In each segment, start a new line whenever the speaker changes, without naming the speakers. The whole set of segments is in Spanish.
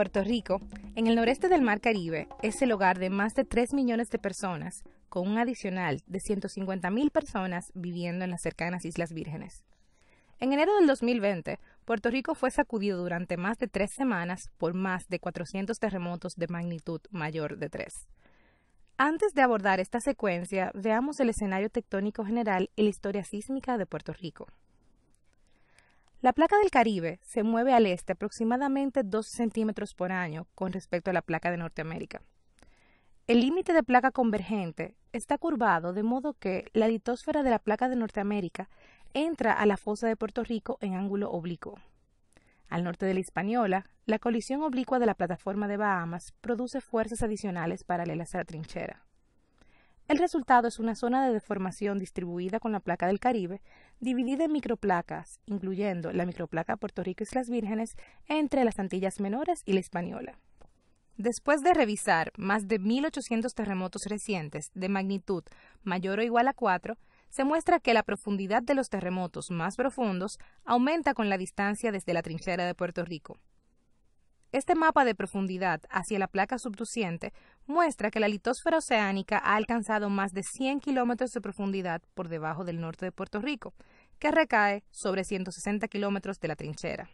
Puerto Rico, en el noreste del Mar Caribe, es el hogar de más de 3 millones de personas, con un adicional de 150.000 personas viviendo en las cercanas Islas Vírgenes. En enero del 2020, Puerto Rico fue sacudido durante más de tres semanas por más de 400 terremotos de magnitud mayor de 3. Antes de abordar esta secuencia, veamos el escenario tectónico general y la historia sísmica de Puerto Rico. La placa del Caribe se mueve al este aproximadamente 2 centímetros por año con respecto a la placa de Norteamérica. El límite de placa convergente está curvado de modo que la litósfera de la placa de Norteamérica entra a la fosa de Puerto Rico en ángulo oblicuo. Al norte de la Hispaniola, la colisión oblicua de la plataforma de Bahamas produce fuerzas adicionales paralelas a la trinchera. El resultado es una zona de deformación distribuida con la placa del Caribe, dividida en microplacas, incluyendo la microplaca Puerto Rico Islas Vírgenes, entre las Antillas Menores y la Española. Después de revisar más de 1.800 terremotos recientes de magnitud mayor o igual a 4, se muestra que la profundidad de los terremotos más profundos aumenta con la distancia desde la trinchera de Puerto Rico. Este mapa de profundidad hacia la placa subduciente muestra que la litosfera oceánica ha alcanzado más de 100 kilómetros de profundidad por debajo del norte de Puerto Rico, que recae sobre 160 kilómetros de la trinchera.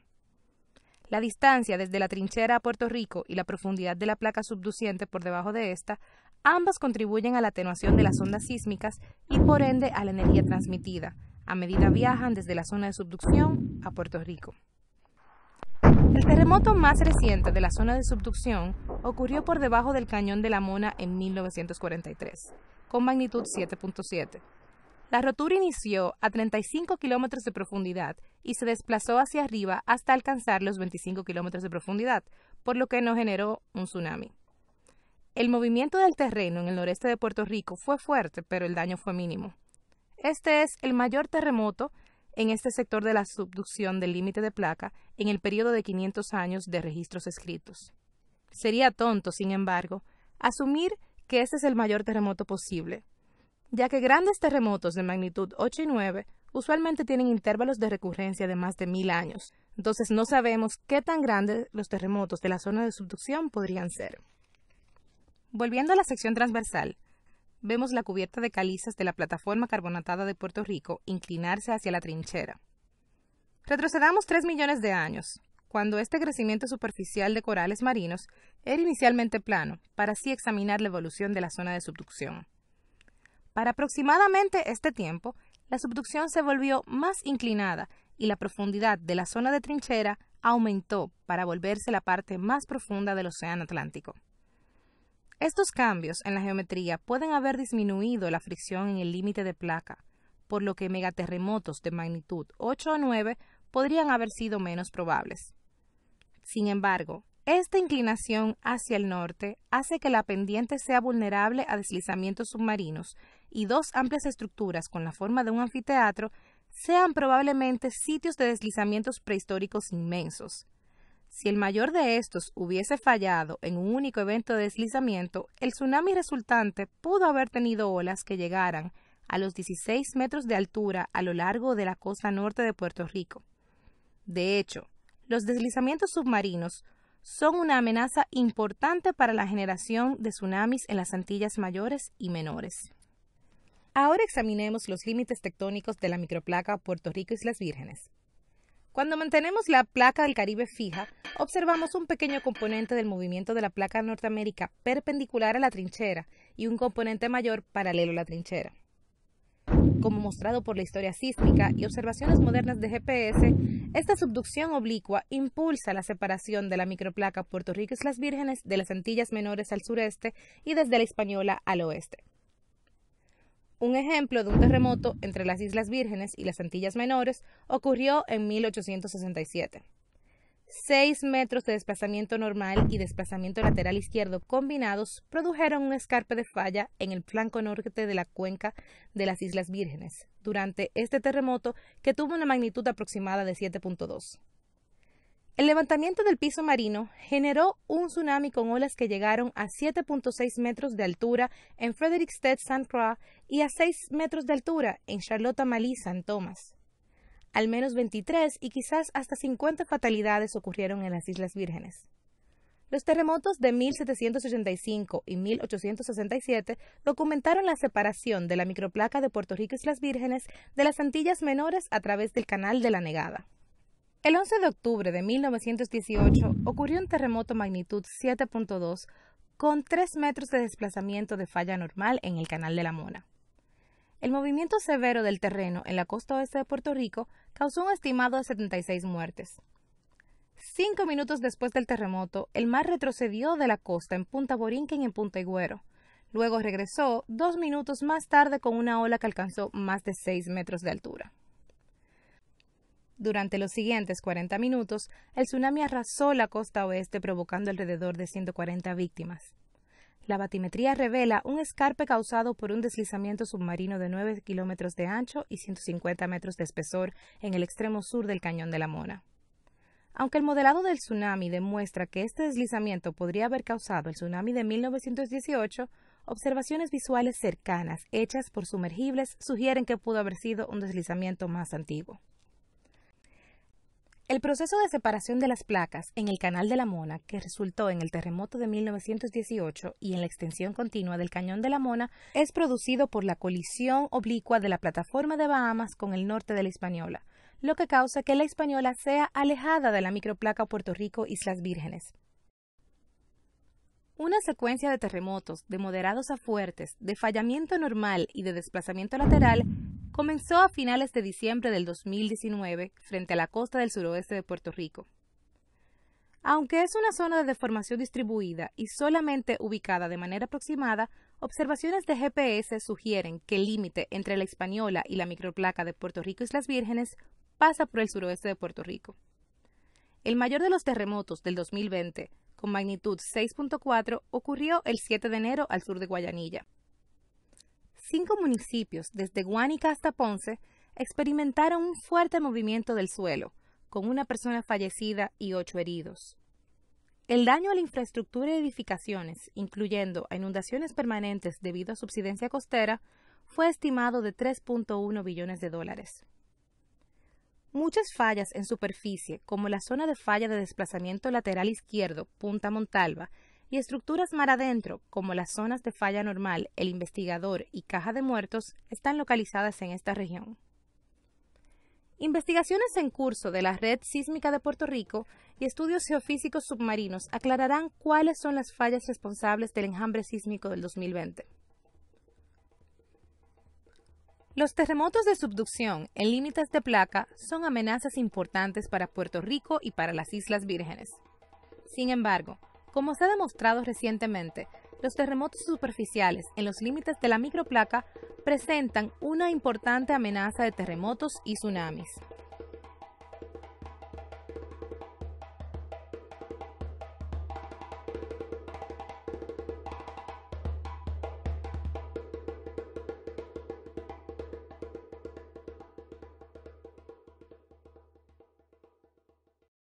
La distancia desde la trinchera a Puerto Rico y la profundidad de la placa subduciente por debajo de esta, ambas contribuyen a la atenuación de las ondas sísmicas y por ende a la energía transmitida, a medida viajan desde la zona de subducción a Puerto Rico. El terremoto más reciente de la zona de subducción ocurrió por debajo del cañón de la Mona en 1943, con magnitud 7.7. La rotura inició a 35 kilómetros de profundidad y se desplazó hacia arriba hasta alcanzar los 25 kilómetros de profundidad, por lo que no generó un tsunami. El movimiento del terreno en el noreste de Puerto Rico fue fuerte, pero el daño fue mínimo. Este es el mayor terremoto en este sector de la subducción del límite de placa en el periodo de 500 años de registros escritos. Sería tonto, sin embargo, asumir que este es el mayor terremoto posible, ya que grandes terremotos de magnitud 8 y 9 usualmente tienen intervalos de recurrencia de más de mil años, entonces no sabemos qué tan grandes los terremotos de la zona de subducción podrían ser. Volviendo a la sección transversal, vemos la cubierta de calizas de la plataforma carbonatada de Puerto Rico inclinarse hacia la trinchera. Retrocedamos tres millones de años, cuando este crecimiento superficial de corales marinos era inicialmente plano, para así examinar la evolución de la zona de subducción. Para aproximadamente este tiempo, la subducción se volvió más inclinada y la profundidad de la zona de trinchera aumentó para volverse la parte más profunda del Océano Atlántico. Estos cambios en la geometría pueden haber disminuido la fricción en el límite de placa, por lo que megaterremotos de magnitud 8 o 9 podrían haber sido menos probables. Sin embargo, esta inclinación hacia el norte hace que la pendiente sea vulnerable a deslizamientos submarinos y dos amplias estructuras con la forma de un anfiteatro sean probablemente sitios de deslizamientos prehistóricos inmensos. Si el mayor de estos hubiese fallado en un único evento de deslizamiento, el tsunami resultante pudo haber tenido olas que llegaran a los 16 metros de altura a lo largo de la costa norte de Puerto Rico. De hecho, los deslizamientos submarinos son una amenaza importante para la generación de tsunamis en las Antillas mayores y menores. Ahora examinemos los límites tectónicos de la microplaca Puerto Rico-Islas Vírgenes. Cuando mantenemos la placa del Caribe fija, observamos un pequeño componente del movimiento de la placa Norteamérica perpendicular a la trinchera y un componente mayor paralelo a la trinchera. Como mostrado por la historia sísmica y observaciones modernas de GPS, esta subducción oblicua impulsa la separación de la microplaca Puerto Rico y las Vírgenes de las Antillas Menores al sureste y desde la Española al oeste. Un ejemplo de un terremoto entre las Islas Vírgenes y las Antillas Menores ocurrió en 1867. Seis metros de desplazamiento normal y desplazamiento lateral izquierdo combinados produjeron un escarpe de falla en el flanco norte de la cuenca de las Islas Vírgenes durante este terremoto que tuvo una magnitud aproximada de 7.2. El levantamiento del piso marino generó un tsunami con olas que llegaron a 7.6 metros de altura en Frederickstead St. Croix y a 6 metros de altura en Charlotte Amalie St. Thomas. Al menos 23 y quizás hasta 50 fatalidades ocurrieron en las Islas Vírgenes. Los terremotos de 1785 y 1867 documentaron la separación de la microplaca de Puerto Rico y las Vírgenes de las Antillas Menores a través del Canal de la Negada. El 11 de octubre de 1918 ocurrió un terremoto magnitud 7.2 con 3 metros de desplazamiento de falla normal en el Canal de la Mona. El movimiento severo del terreno en la costa oeste de Puerto Rico causó un estimado de 76 muertes. Cinco minutos después del terremoto, el mar retrocedió de la costa en Punta Borinquen y en Punta Higüero. Luego regresó dos minutos más tarde con una ola que alcanzó más de 6 metros de altura. Durante los siguientes 40 minutos, el tsunami arrasó la costa oeste provocando alrededor de 140 víctimas. La batimetría revela un escarpe causado por un deslizamiento submarino de 9 kilómetros de ancho y 150 metros de espesor en el extremo sur del Cañón de la Mona. Aunque el modelado del tsunami demuestra que este deslizamiento podría haber causado el tsunami de 1918, observaciones visuales cercanas hechas por sumergibles sugieren que pudo haber sido un deslizamiento más antiguo. El proceso de separación de las placas en el Canal de la Mona, que resultó en el terremoto de 1918 y en la extensión continua del Cañón de la Mona, es producido por la colisión oblicua de la plataforma de Bahamas con el norte de la Hispaniola, lo que causa que la Española sea alejada de la microplaca Puerto Rico Islas Vírgenes. Una secuencia de terremotos, de moderados a fuertes, de fallamiento normal y de desplazamiento lateral comenzó a finales de diciembre del 2019 frente a la costa del suroeste de Puerto Rico. Aunque es una zona de deformación distribuida y solamente ubicada de manera aproximada, observaciones de GPS sugieren que el límite entre la Española y la microplaca de Puerto Rico Islas Vírgenes pasa por el suroeste de Puerto Rico. El mayor de los terremotos del 2020 con magnitud 6.4 ocurrió el 7 de enero al sur de Guayanilla. Cinco municipios, desde Guánica hasta Ponce, experimentaron un fuerte movimiento del suelo, con una persona fallecida y ocho heridos. El daño a la infraestructura y edificaciones, incluyendo a inundaciones permanentes debido a subsidencia costera, fue estimado de 3.1 billones de dólares. Muchas fallas en superficie, como la zona de falla de desplazamiento lateral izquierdo, Punta Montalva, y estructuras mar adentro, como las zonas de falla normal, el investigador y caja de muertos, están localizadas en esta región. Investigaciones en curso de la Red Sísmica de Puerto Rico y estudios geofísicos submarinos aclararán cuáles son las fallas responsables del enjambre sísmico del 2020. Los terremotos de subducción en límites de placa son amenazas importantes para Puerto Rico y para las Islas Vírgenes. Sin embargo, como se ha demostrado recientemente, los terremotos superficiales en los límites de la microplaca presentan una importante amenaza de terremotos y tsunamis.